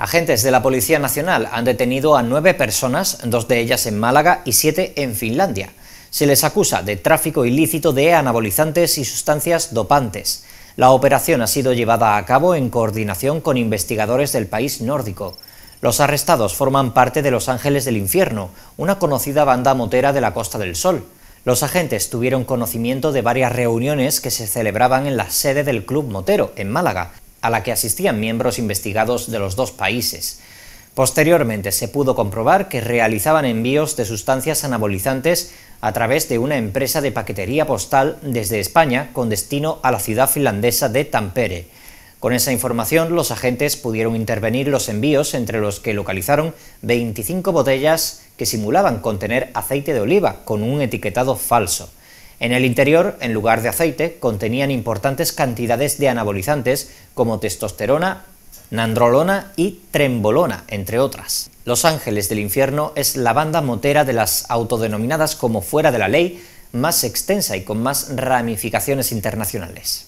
Agentes de la Policía Nacional han detenido a nueve personas, dos de ellas en Málaga y siete en Finlandia. Se les acusa de tráfico ilícito de anabolizantes y sustancias dopantes. La operación ha sido llevada a cabo en coordinación con investigadores del país nórdico. Los arrestados forman parte de Los Ángeles del Infierno, una conocida banda motera de la Costa del Sol. Los agentes tuvieron conocimiento de varias reuniones que se celebraban en la sede del Club Motero, en Málaga, a la que asistían miembros investigados de los dos países. Posteriormente se pudo comprobar que realizaban envíos de sustancias anabolizantes a través de una empresa de paquetería postal desde España con destino a la ciudad finlandesa de Tampere. Con esa información, los agentes pudieron intervenir los envíos entre los que localizaron 25 botellas que simulaban contener aceite de oliva con un etiquetado falso. En el interior, en lugar de aceite, contenían importantes cantidades de anabolizantes como testosterona, nandrolona y trembolona, entre otras. Los Ángeles del Infierno es la banda motera de las autodenominadas como fuera de la ley más extensa y con más ramificaciones internacionales.